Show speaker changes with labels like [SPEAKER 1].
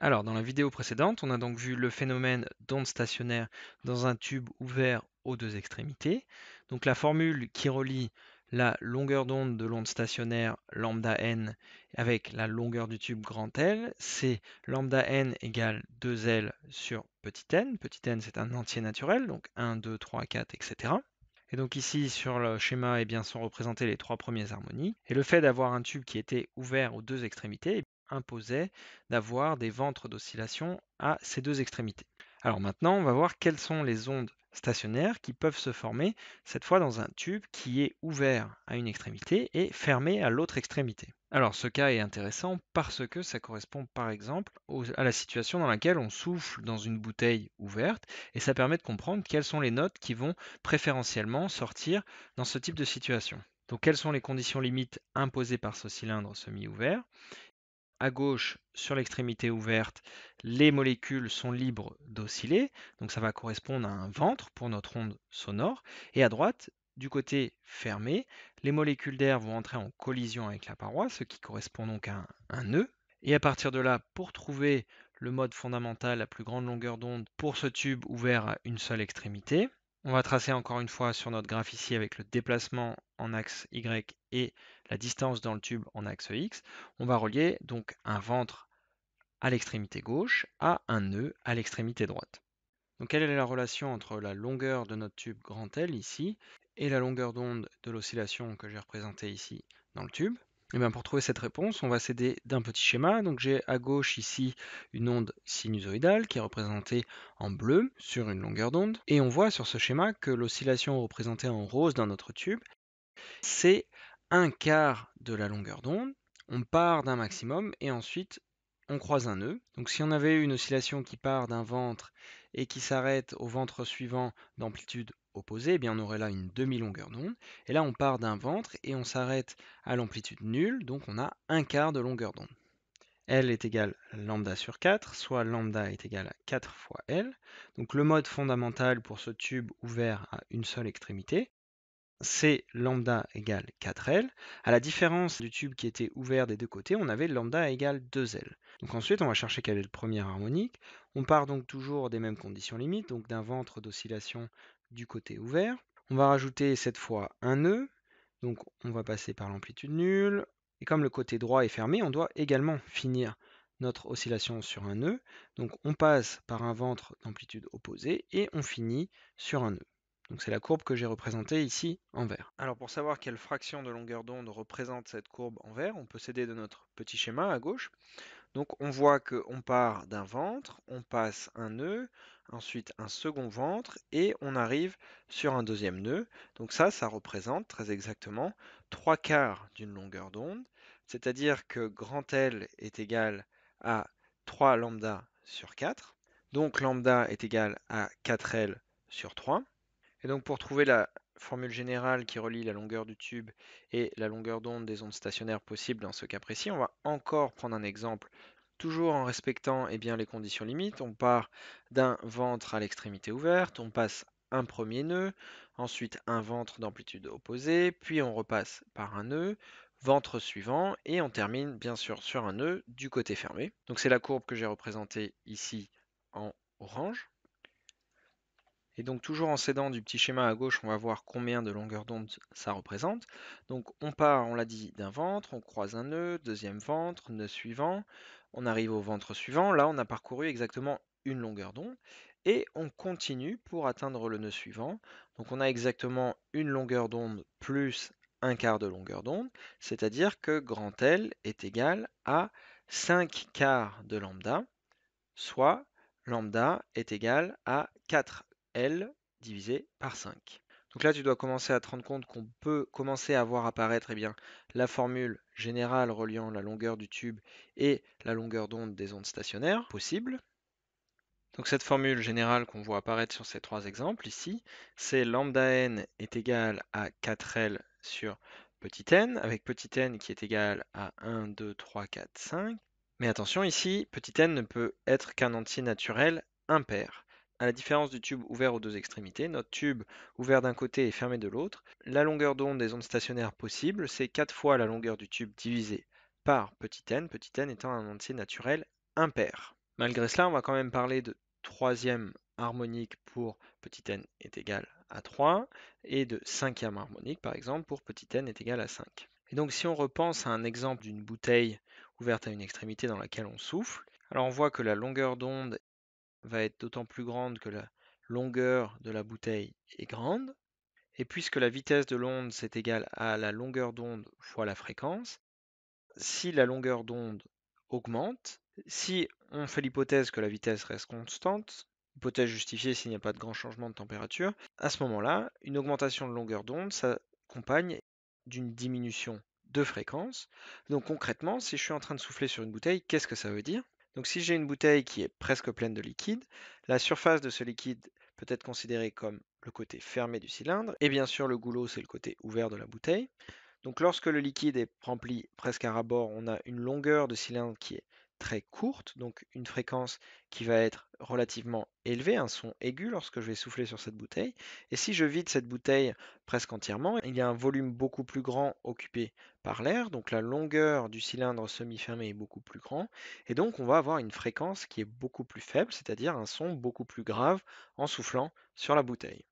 [SPEAKER 1] Alors, dans la vidéo précédente, on a donc vu le phénomène d'onde stationnaire dans un tube ouvert aux deux extrémités. Donc la formule qui relie la longueur d'onde de l'onde stationnaire lambda n avec la longueur du tube grand L, c'est lambda n égale 2L sur petit n. Petit n, c'est un entier naturel, donc 1, 2, 3, 4, etc. Et donc ici, sur le schéma, eh bien, sont représentées les trois premières harmonies. Et le fait d'avoir un tube qui était ouvert aux deux extrémités, imposait d'avoir des ventres d'oscillation à ces deux extrémités. Alors maintenant, on va voir quelles sont les ondes stationnaires qui peuvent se former, cette fois dans un tube qui est ouvert à une extrémité et fermé à l'autre extrémité. Alors ce cas est intéressant parce que ça correspond par exemple à la situation dans laquelle on souffle dans une bouteille ouverte et ça permet de comprendre quelles sont les notes qui vont préférentiellement sortir dans ce type de situation. Donc quelles sont les conditions limites imposées par ce cylindre semi-ouvert à gauche sur l'extrémité ouverte, les molécules sont libres d'osciller, donc ça va correspondre à un ventre pour notre onde sonore, et à droite, du côté fermé, les molécules d'air vont entrer en collision avec la paroi, ce qui correspond donc à un, nœud, et à partir de là, pour trouver le mode fondamental, la plus grande longueur d'onde pour ce tube ouvert à une seule extrémité, on va tracer encore une fois sur notre graphe ici avec le déplacement en axe Y et la distance dans le tube en axe X, on va relier donc un ventre à l'extrémité gauche à un nœud à l'extrémité droite. Donc quelle est la relation entre la longueur de notre tube grand L ici et la longueur d'onde de l'oscillation que j'ai représentée ici dans le tube et eh bien pour trouver cette réponse, on va s'aider d'un petit schéma. Donc j'ai à gauche ici une onde sinusoïdale qui est représentée en bleu sur une longueur d'onde. Et on voit sur ce schéma que l'oscillation représentée en rose dans notre tube, c'est un quart de la longueur d'onde, on part d'un maximum et ensuite on croise un nœud. Donc si on avait une oscillation qui part d'un ventre et qui s'arrête au ventre suivant d'amplitude opposée, eh bien on aurait là une demi-longueur d'onde. Et là on part d'un ventre et on s'arrête à l'amplitude nulle, donc on a un quart de longueur d'onde. L est à lambda sur 4, soit lambda est égal à 4 fois L. Donc le mode fondamental pour ce tube ouvert à une seule extrémité, c'est lambda égale 4L. À la différence du tube qui était ouvert des deux côtés, on avait lambda égale 2L. Donc ensuite, on va chercher quelle est le premier harmonique. On part donc toujours des mêmes conditions limites, donc d'un ventre d'oscillation du côté ouvert. On va rajouter cette fois un nœud, e. donc on va passer par l'amplitude nulle. Et comme le côté droit est fermé, on doit également finir notre oscillation sur un nœud. E. Donc on passe par un ventre d'amplitude opposée et on finit sur un nœud. E. Donc c'est la courbe que j'ai représentée ici en vert. Alors pour savoir quelle fraction de longueur d'onde représente cette courbe en vert, on peut s'aider de notre petit schéma à gauche. Donc on voit qu'on part d'un ventre, on passe un nœud, ensuite un second ventre, et on arrive sur un deuxième nœud. Donc ça, ça représente très exactement 3 quarts d'une longueur d'onde, c'est-à-dire que grand L est égal à 3 lambda sur 4. Donc lambda est égal à 4L sur 3. Et donc pour trouver la formule générale qui relie la longueur du tube et la longueur d'onde des ondes stationnaires possibles dans ce cas précis, on va encore prendre un exemple, toujours en respectant eh bien, les conditions limites. On part d'un ventre à l'extrémité ouverte, on passe un premier nœud, ensuite un ventre d'amplitude opposée, puis on repasse par un nœud, ventre suivant, et on termine bien sûr sur un nœud du côté fermé. Donc c'est la courbe que j'ai représentée ici en orange. Et donc toujours en s'aidant du petit schéma à gauche, on va voir combien de longueurs d'onde ça représente. Donc on part, on l'a dit, d'un ventre, on croise un nœud, deuxième ventre, nœud suivant, on arrive au ventre suivant. Là, on a parcouru exactement une longueur d'onde. Et on continue pour atteindre le nœud suivant. Donc on a exactement une longueur d'onde plus un quart de longueur d'onde, c'est-à-dire que grand L est égal à 5 quarts de lambda, soit lambda est égal à 4 L divisé par 5. Donc là, tu dois commencer à te rendre compte qu'on peut commencer à voir apparaître eh bien, la formule générale reliant la longueur du tube et la longueur d'onde des ondes stationnaires possible. Donc cette formule générale qu'on voit apparaître sur ces trois exemples ici, c'est lambda n est égal à 4L sur petit n, avec petit n qui est égal à 1, 2, 3, 4, 5. Mais attention ici, petit n ne peut être qu'un entier naturel impair. À la différence du tube ouvert aux deux extrémités, notre tube ouvert d'un côté et fermé de l'autre, la longueur d'onde des ondes stationnaires possibles, c'est 4 fois la longueur du tube divisée par petit n, petit n étant un entier naturel impair. Malgré cela, on va quand même parler de troisième harmonique pour petit n est égal à 3 et de cinquième harmonique par exemple pour petit n est égal à 5. Et donc si on repense à un exemple d'une bouteille ouverte à une extrémité dans laquelle on souffle, alors on voit que la longueur d'onde va être d'autant plus grande que la longueur de la bouteille est grande. Et puisque la vitesse de l'onde c'est égale à la longueur d'onde fois la fréquence, si la longueur d'onde augmente, si on fait l'hypothèse que la vitesse reste constante, hypothèse justifiée s'il n'y a pas de grand changement de température, à ce moment-là, une augmentation de longueur d'onde s'accompagne d'une diminution de fréquence. Donc concrètement, si je suis en train de souffler sur une bouteille, qu'est-ce que ça veut dire donc si j'ai une bouteille qui est presque pleine de liquide, la surface de ce liquide peut être considérée comme le côté fermé du cylindre, et bien sûr le goulot c'est le côté ouvert de la bouteille. Donc lorsque le liquide est rempli presque à ras bord, on a une longueur de cylindre qui est très courte, donc une fréquence qui va être relativement élevé, un son aigu lorsque je vais souffler sur cette bouteille. Et si je vide cette bouteille presque entièrement, il y a un volume beaucoup plus grand occupé par l'air, donc la longueur du cylindre semi-fermé est beaucoup plus grand, et donc on va avoir une fréquence qui est beaucoup plus faible, c'est-à-dire un son beaucoup plus grave en soufflant sur la bouteille.